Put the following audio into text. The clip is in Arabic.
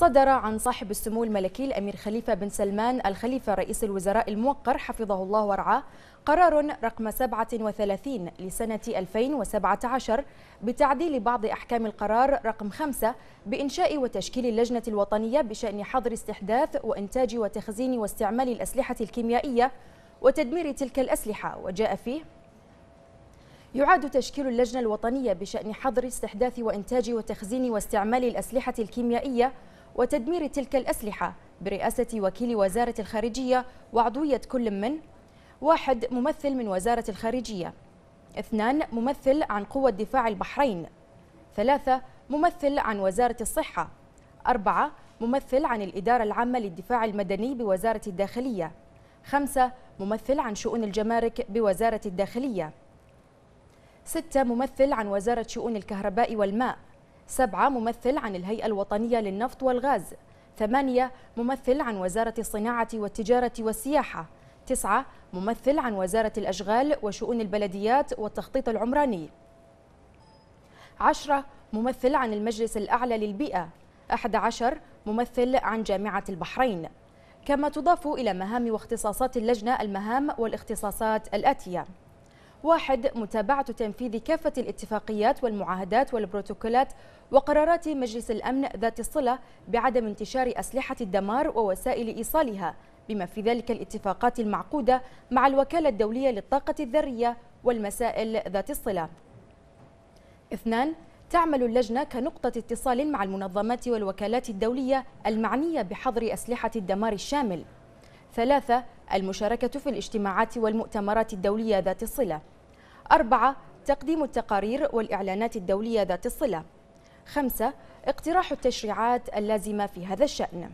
صدر عن صاحب السمو الملكي الأمير خليفة بن سلمان الخليفة رئيس الوزراء الموقر حفظه الله ورعاه قرار رقم 37 لسنة 2017 بتعديل بعض أحكام القرار رقم 5 بإنشاء وتشكيل اللجنة الوطنية بشأن حظر استحداث وإنتاج وتخزين واستعمال الأسلحة الكيميائية وتدمير تلك الأسلحة وجاء فيه يعاد تشكيل اللجنة الوطنية بشأن حظر استحداث وإنتاج وتخزين واستعمال الأسلحة الكيميائية وتدمير تلك الأسلحة برئاسة وكيل وزارة الخارجية وعضوية كل من واحد ممثل من وزارة الخارجية اثنان ممثل عن قوة دفاع البحرين ثلاثة ممثل عن وزارة الصحة أربعة ممثل عن الإدارة العامة للدفاع المدني بوزارة الداخلية خمسة ممثل عن شؤون الجمارك بوزارة الداخلية ستة ممثل عن وزارة شؤون الكهرباء والماء سبعة ممثل عن الهيئة الوطنية للنفط والغاز ثمانية ممثل عن وزارة الصناعة والتجارة والسياحة تسعة ممثل عن وزارة الأشغال وشؤون البلديات والتخطيط العمراني عشرة ممثل عن المجلس الأعلى للبيئة أحد عشر ممثل عن جامعة البحرين كما تضاف إلى مهام واختصاصات اللجنة المهام والاختصاصات الآتية واحد متابعة تنفيذ كافة الاتفاقيات والمعاهدات والبروتوكولات وقرارات مجلس الأمن ذات الصلة بعدم انتشار أسلحة الدمار ووسائل إيصالها بما في ذلك الاتفاقات المعقودة مع الوكالة الدولية للطاقة الذرية والمسائل ذات الصلة اثنان تعمل اللجنة كنقطة اتصال مع المنظمات والوكالات الدولية المعنية بحظر أسلحة الدمار الشامل ثلاثة المشاركة في الاجتماعات والمؤتمرات الدولية ذات الصلة أربعة تقديم التقارير والإعلانات الدولية ذات الصلة خمسة اقتراح التشريعات اللازمة في هذا الشأن